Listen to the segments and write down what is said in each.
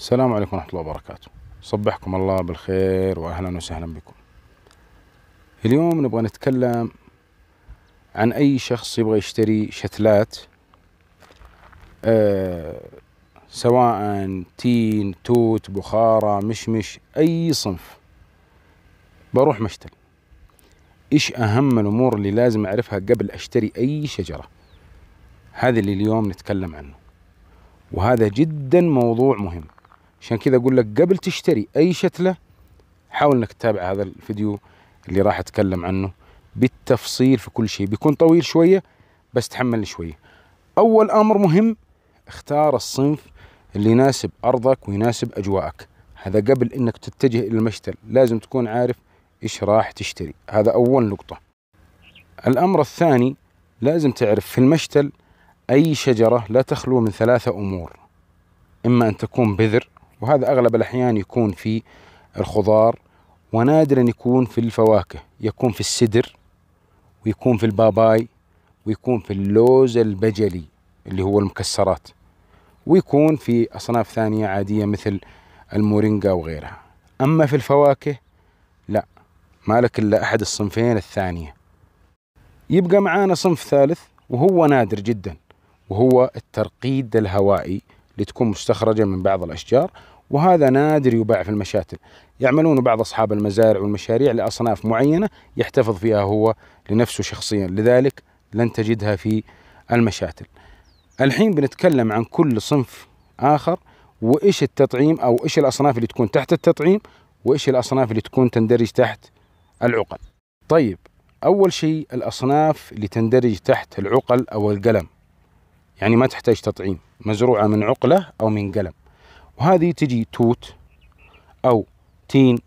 السلام عليكم ورحمة الله وبركاته صبحكم الله بالخير وأهلا وسهلا بكم اليوم نبغى نتكلم عن أي شخص يبغى يشتري شتلات أه سواء تين توت بخارة مشمش أي صنف بروح مشتل إيش أهم الأمور اللي لازم أعرفها قبل أشتري أي شجرة هذا اللي اليوم نتكلم عنه وهذا جدا موضوع مهم عشان كذا اقول لك قبل تشتري اي شتله حاول انك تتابع هذا الفيديو اللي راح اتكلم عنه بالتفصيل في كل شيء بيكون طويل شويه بس تحملني شويه اول امر مهم اختار الصنف اللي يناسب ارضك ويناسب اجواءك هذا قبل انك تتجه الى المشتل لازم تكون عارف ايش راح تشتري هذا اول نقطه الامر الثاني لازم تعرف في المشتل اي شجره لا تخلو من ثلاثه امور اما ان تكون بذر وهذا أغلب الأحيان يكون في الخضار ونادرا يكون في الفواكه يكون في السدر ويكون في الباباي ويكون في اللوز البجلي اللي هو المكسرات ويكون في أصناف ثانية عادية مثل المورينجا وغيرها أما في الفواكه لا ما لك إلا أحد الصنفين الثانية يبقى معانا صنف ثالث وهو نادر جدا وهو الترقيد الهوائي اللي تكون مستخرجة من بعض الأشجار وهذا نادر يباع في المشاتل يعملون بعض أصحاب المزارع والمشاريع لأصناف معينة يحتفظ فيها هو لنفسه شخصيا لذلك لن تجدها في المشاتل الحين بنتكلم عن كل صنف آخر وإيش التطعيم أو إيش الأصناف اللي تكون تحت التطعيم وإيش الأصناف اللي تكون تندرج تحت العقل طيب أول شيء الأصناف اللي تندرج تحت العقل أو القلم يعني ما تحتاج تطعيم مزروعة من عقلة أو من قلم وهذه تجي توت أو تين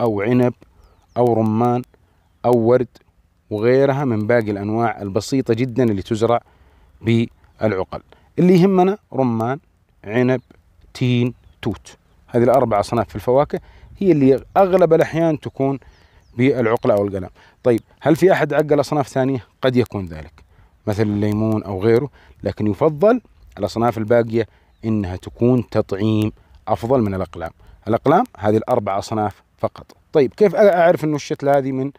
أو عنب أو رمان أو ورد وغيرها من باقي الأنواع البسيطة جدا اللي تزرع بالعقل اللي يهمنا رمان عنب تين توت هذه الأربع أصناف في الفواكه هي اللي أغلب الأحيان تكون بالعقلة أو القلم طيب هل في أحد عقل أصناف ثانية؟ قد يكون ذلك مثل الليمون أو غيره لكن يفضل الأصناف الباقية إنها تكون تطعيم أفضل من الأقلام الأقلام هذه الأربع أصناف فقط طيب كيف أعرف انه الشتلة هذه من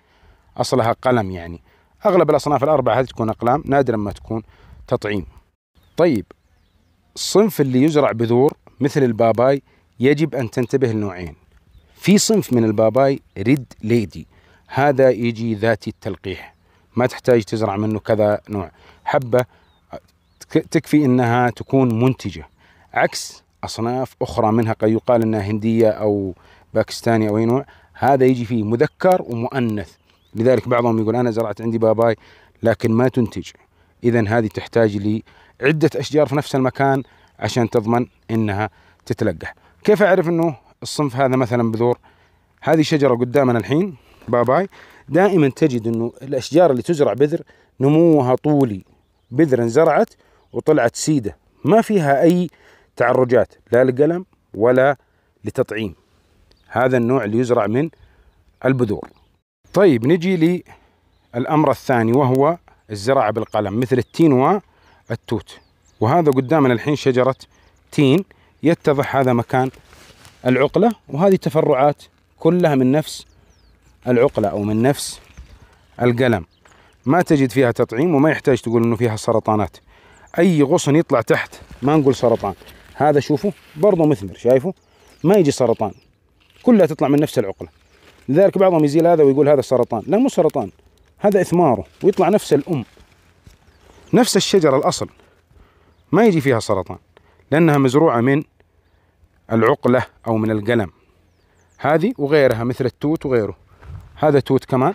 أصلها قلم يعني أغلب الأصناف الأربعة هذه تكون أقلام نادرا ما تكون تطعيم طيب الصنف اللي يزرع بذور مثل الباباي يجب أن تنتبه لنوعين في صنف من الباباي ريد ليدي هذا يجي ذاتي التلقيح ما تحتاج تزرع منه كذا نوع حبة تكفي أنها تكون منتجة عكس أصناف أخرى منها قد يقال أنها هندية أو باكستانية أو أي نوع هذا يجي فيه مذكر ومؤنث لذلك بعضهم يقول أنا زرعت عندي باباي لكن ما تنتج إذا هذه تحتاج لي عدة أشجار في نفس المكان عشان تضمن أنها تتلقح كيف أعرف أنه الصنف هذا مثلا بذور هذه شجرة قدامنا الحين باباي دائما تجد انه الاشجار اللي تزرع بذر نموها طولي بذر انزرعت وطلعت سيده ما فيها اي تعرجات لا لقلم ولا لتطعيم هذا النوع اللي يزرع من البذور طيب نجي للامر الثاني وهو الزراعه بالقلم مثل التين والتوت وهذا قدامنا الحين شجره تين يتضح هذا مكان العقله وهذه تفرعات كلها من نفس العقلة أو من نفس القلم ما تجد فيها تطعيم وما يحتاج تقول انه فيها سرطانات اي غصن يطلع تحت ما نقول سرطان هذا شوفوا برضه مثمر شايفه ما يجي سرطان كلها تطلع من نفس العقله لذلك بعضهم يزيل هذا ويقول هذا سرطان لا مو سرطان هذا اثماره ويطلع نفس الام نفس الشجره الاصل ما يجي فيها سرطان لانها مزروعه من العقله او من القلم هذه وغيرها مثل التوت وغيره هذا توت كمان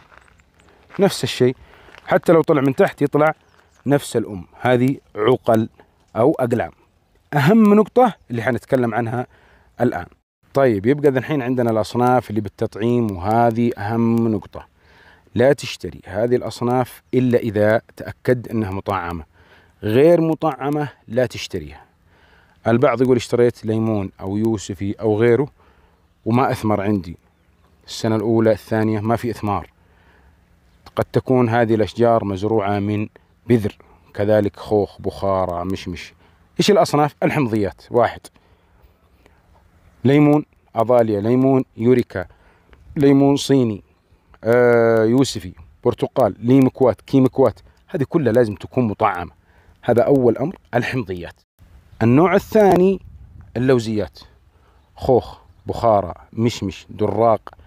نفس الشيء حتى لو طلع من تحت يطلع نفس الأم هذه عقل أو أقلام أهم نقطة اللي حنتكلم عنها الآن طيب يبقى الحين عندنا الأصناف اللي بالتطعيم وهذه أهم نقطة لا تشتري هذه الأصناف إلا إذا تأكد أنها مطعمة غير مطعمة لا تشتريها البعض يقول اشتريت ليمون أو يوسفي أو غيره وما أثمر عندي السنة الأولى الثانية ما في إثمار قد تكون هذه الأشجار مزروعة من بذر كذلك خوخ بخارة مشمش إيش الأصناف الحمضيات واحد ليمون أضاليا ليمون يوريكا ليمون صيني آه يوسفي برتقال ليمكوات كيمكوات هذه كلها لازم تكون مطعمة هذا أول أمر الحمضيات النوع الثاني اللوزيات خوخ بخارة مشمش دراق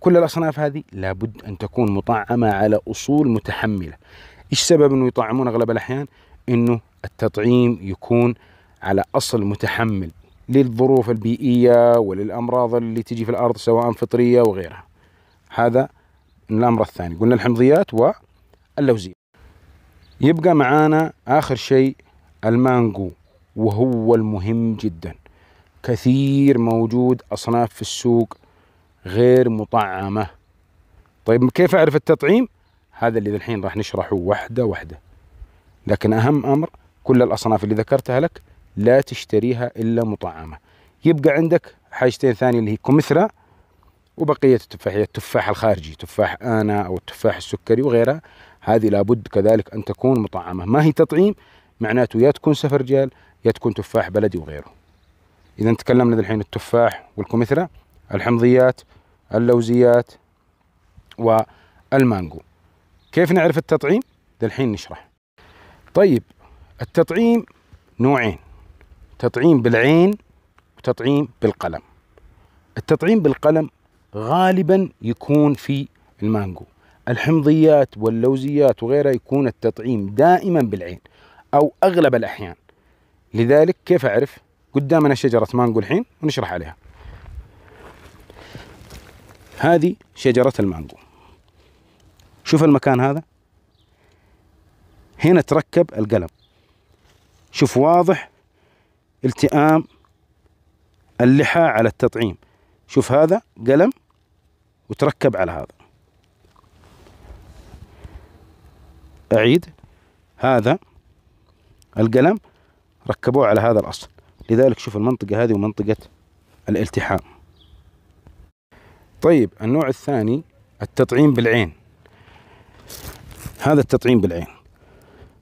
كل الأصناف هذه لابد أن تكون مطعمة على أصول متحملة إيش سبب أنه يطعمون أغلب الأحيان؟ أنه التطعيم يكون على أصل متحمل للظروف البيئية وللأمراض اللي تجي في الأرض سواء فطرية وغيرها هذا الأمر الثاني قلنا الحمضيات واللوزية يبقى معانا آخر شيء المانجو وهو المهم جدا كثير موجود أصناف في السوق غير مطعمة طيب كيف أعرف التطعيم؟ هذا اللي الحين راح نشرحه واحدة واحدة لكن أهم أمر كل الأصناف اللي ذكرتها لك لا تشتريها إلا مطعمة يبقى عندك حاجتين ثانية اللي هي كمثرى وبقية التفاح هي التفاح الخارجي تفاح آنا أو التفاح السكري وغيرها هذه لابد كذلك أن تكون مطعمة ما هي تطعيم معناته يا تكون سفرجال يا تكون تفاح بلدي وغيره إذا تكلمنا الحين التفاح والكمثرى الحمضيات اللوزيات والمانجو كيف نعرف التطعيم؟ الحين نشرح طيب التطعيم نوعين تطعيم بالعين وتطعيم بالقلم التطعيم بالقلم غالبا يكون في المانجو الحمضيات واللوزيات وغيرها يكون التطعيم دائما بالعين او اغلب الاحيان لذلك كيف اعرف قدامنا شجره مانجو الحين ونشرح عليها هذه شجرة المانجو شوف المكان هذا هنا تركب القلم شوف واضح التئام اللحى على التطعيم شوف هذا قلم وتركب على هذا أعيد هذا القلم ركبوه على هذا الأصل لذلك شوف المنطقة هذه ومنطقة الالتحام طيب النوع الثاني التطعيم بالعين هذا التطعيم بالعين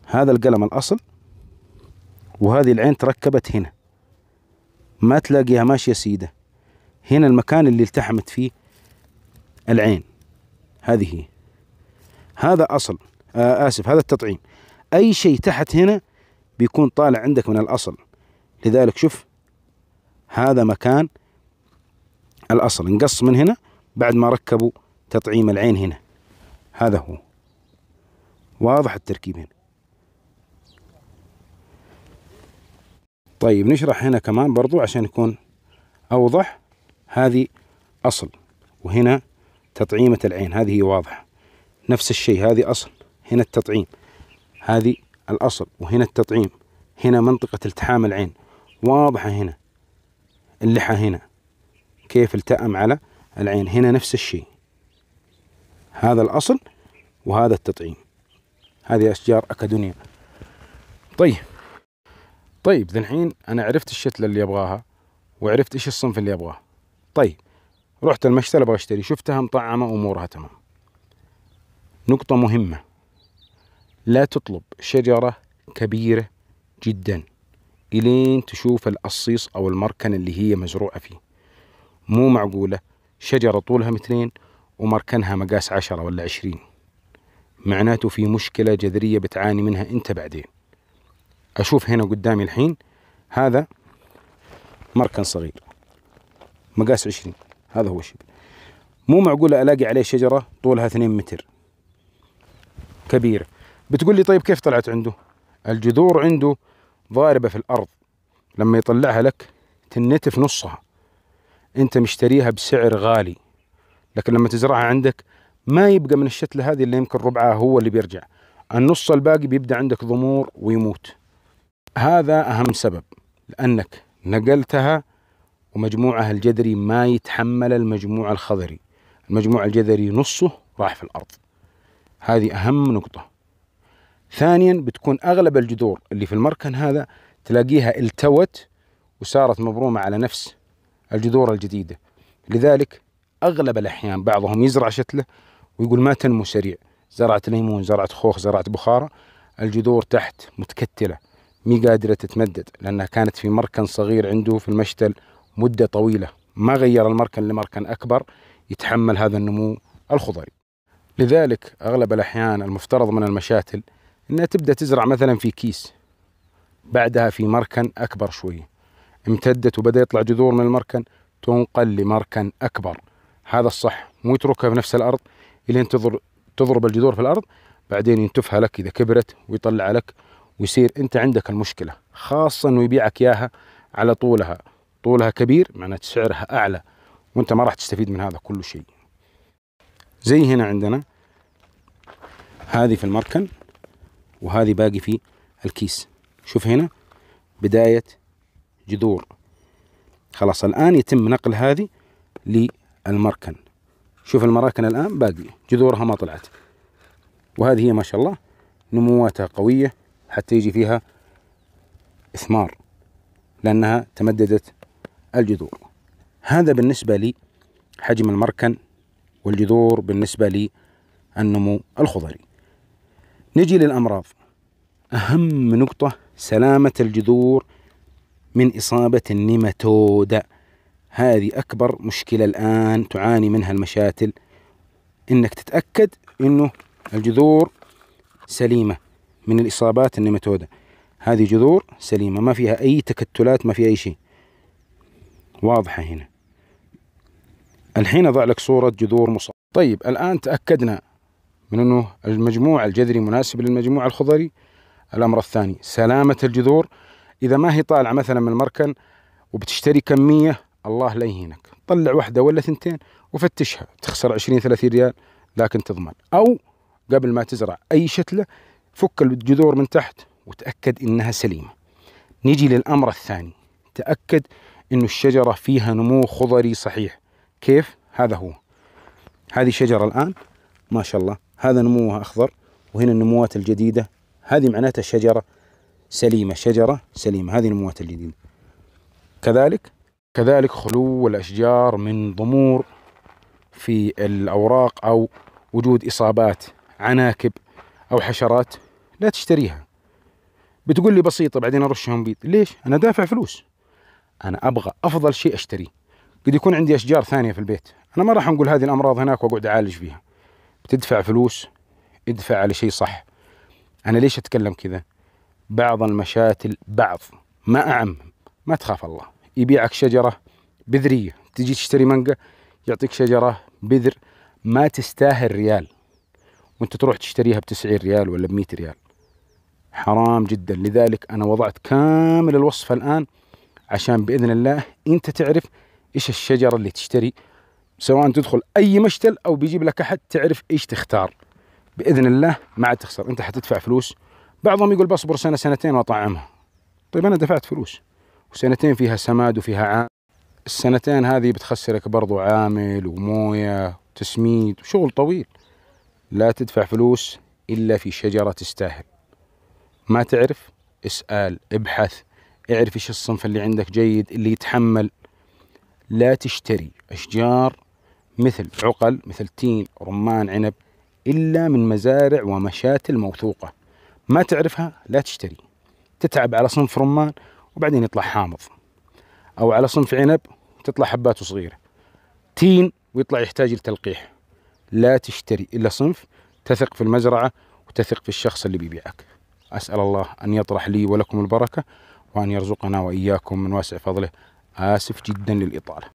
هذا القلم الأصل وهذه العين تركبت هنا ما تلاقيها ماشية سيدة هنا المكان اللي التحمت فيه العين هذه هي هذا أصل آه آسف هذا التطعيم أي شيء تحت هنا بيكون طالع عندك من الأصل لذلك شوف هذا مكان الأصل نقص من هنا بعد ما ركبوا تطعيم العين هنا هذا هو واضح التركيب هنا طيب نشرح هنا كمان برضو عشان يكون أوضح هذه أصل وهنا تطعيمة العين هذه واضحة نفس الشيء هذه أصل هنا التطعيم هذه الأصل وهنا التطعيم هنا منطقة التحام العين واضحة هنا اللحى هنا كيف التأم على العين هنا نفس الشيء هذا الأصل وهذا التطعيم هذه أشجار أكادونيا طيب طيب ذا الحين أنا عرفت الشتلة اللي أبغاها وعرفت إيش الصنف اللي أبغاه طيب رحت المشتل أبغى أشتري شفتها مطعمة أمورها تمام نقطة مهمة لا تطلب شجرة كبيرة جدا إلين تشوف الأصيص أو المركن اللي هي مزروعة فيه مو معقولة شجرة طولها مترين ومركنها مقاس عشرة ولا عشرين معناته في مشكلة جذرية بتعاني منها أنت بعدين أشوف هنا قدامي الحين هذا مركن صغير مقاس عشرين هذا هو الشبل مو معقولة ألاقي عليه شجرة طولها اثنين متر كبيرة بتقول لي طيب كيف طلعت عنده الجذور عنده ضاربة في الأرض لما يطلعها لك تنتف نصها انت مشتريها بسعر غالي لكن لما تزرعها عندك ما يبقى من الشتله هذه اللي يمكن ربعها هو اللي بيرجع النص الباقي بيبدا عندك ضمور ويموت هذا اهم سبب لانك نقلتها ومجموعها الجذري ما يتحمل المجموع الخضري المجموع الجذري نصه راح في الارض هذه اهم نقطه ثانيا بتكون اغلب الجذور اللي في المركن هذا تلاقيها التوت وصارت مبرومه على نفس الجذور الجديدة لذلك أغلب الأحيان بعضهم يزرع شتلة ويقول ما تنمو سريع زرعة ليمون زرعة خوخ زرعة بخارة الجذور تحت متكتلة مي قادرة تتمدد لأنها كانت في مركن صغير عنده في المشتل مدة طويلة ما غير المركن لمركن أكبر يتحمل هذا النمو الخضري لذلك أغلب الأحيان المفترض من المشاتل أنها تبدأ تزرع مثلا في كيس بعدها في مركن أكبر شوية امتدت وبدأ يطلع جذور من المركن تنقل لمركن أكبر هذا الصح مو يتركها بنفس الأرض الين تضرب, تضرب الجذور في الأرض بعدين ينتفها لك إذا كبرت ويطلع لك ويصير أنت عندك المشكلة خاصة أنه يبيعك إياها على طولها طولها كبير معناته سعرها أعلى وأنت ما راح تستفيد من هذا كل شيء زي هنا عندنا هذه في المركن وهذه باقي في الكيس شوف هنا بداية جذور خلاص الآن يتم نقل هذه للمركن شوف المراكن الآن باقية جذورها ما طلعت وهذه هي ما شاء الله نمواتها قوية حتى يجي فيها إثمار لأنها تمددت الجذور هذا بالنسبة لحجم المركن والجذور بالنسبة للنمو الخضري نجي للأمراض أهم نقطة سلامة الجذور من إصابة النيماتود هذه أكبر مشكلة الآن تعاني منها المشاتل إنك تتأكد إنه الجذور سليمة من الإصابات النيماتودة هذه جذور سليمة ما فيها أي تكتلات ما فيها أي شيء واضحة هنا الحين أضع لك صورة جذور مصاب طيب الآن تأكدنا من أنه المجموع الجذري مناسب للمجموع الخضري الأمر الثاني سلامة الجذور اذا ما هي طالعه مثلا من المركن وبتشتري كميه الله لا يهينك طلع واحده ولا ثنتين وفتشها تخسر 20 30 ريال لكن تضمن او قبل ما تزرع اي شتله فك الجذور من تحت وتاكد انها سليمه نيجي للامر الثاني تاكد ان الشجره فيها نمو خضري صحيح كيف هذا هو هذه شجره الان ما شاء الله هذا نموها اخضر وهنا النموات الجديده هذه معناتها الشجره سليمة شجرة سليمة هذه النموات الجديدة كذلك كذلك خلو الأشجار من ضمور في الأوراق أو وجود إصابات عناكب أو حشرات لا تشتريها بتقول لي بسيطة بعدين أرشهم بيض ليش؟ أنا دافع فلوس أنا أبغى أفضل شيء أشتريه قد يكون عندي أشجار ثانية في البيت أنا ما راح نقول هذه الأمراض هناك وأقعد أعالج فيها بتدفع فلوس ادفع على شيء صح أنا ليش أتكلم كذا؟ بعض المشاتل بعض ما أعم ما تخاف الله يبيعك شجرة بذرية تجي تشتري مانجا يعطيك شجرة بذر ما تستاهل ريال وانت تروح تشتريها بتسعين ريال ولا بمئة ريال حرام جدا لذلك أنا وضعت كامل الوصفة الآن عشان بإذن الله أنت تعرف إيش الشجرة اللي تشتري سواء تدخل أي مشتل أو بيجيب لك أحد تعرف إيش تختار بإذن الله ما عاد تخسر أنت حتدفع فلوس بعضهم يقول بصبر سنة سنتين وأطعمها طيب أنا دفعت فلوس وسنتين فيها سماد وفيها عام السنتين هذه بتخسرك برضو عامل وموية وتسميد وشغل طويل لا تدفع فلوس إلا في شجرة تستاهل ما تعرف اسأل ابحث اعرف ايش الصنف اللي عندك جيد اللي يتحمل لا تشتري أشجار مثل عقل مثل تين رمان عنب إلا من مزارع ومشاتل موثوقة ما تعرفها لا تشتري تتعب على صنف رمان وبعدين يطلع حامض أو على صنف عنب تطلع حباته صغيرة تين ويطلع يحتاج لتلقيح لا تشتري إلا صنف تثق في المزرعة وتثق في الشخص اللي بيبيعك أسأل الله أن يطرح لي ولكم البركة وأن يرزقنا وإياكم من واسع فضله آسف جدا للإطالة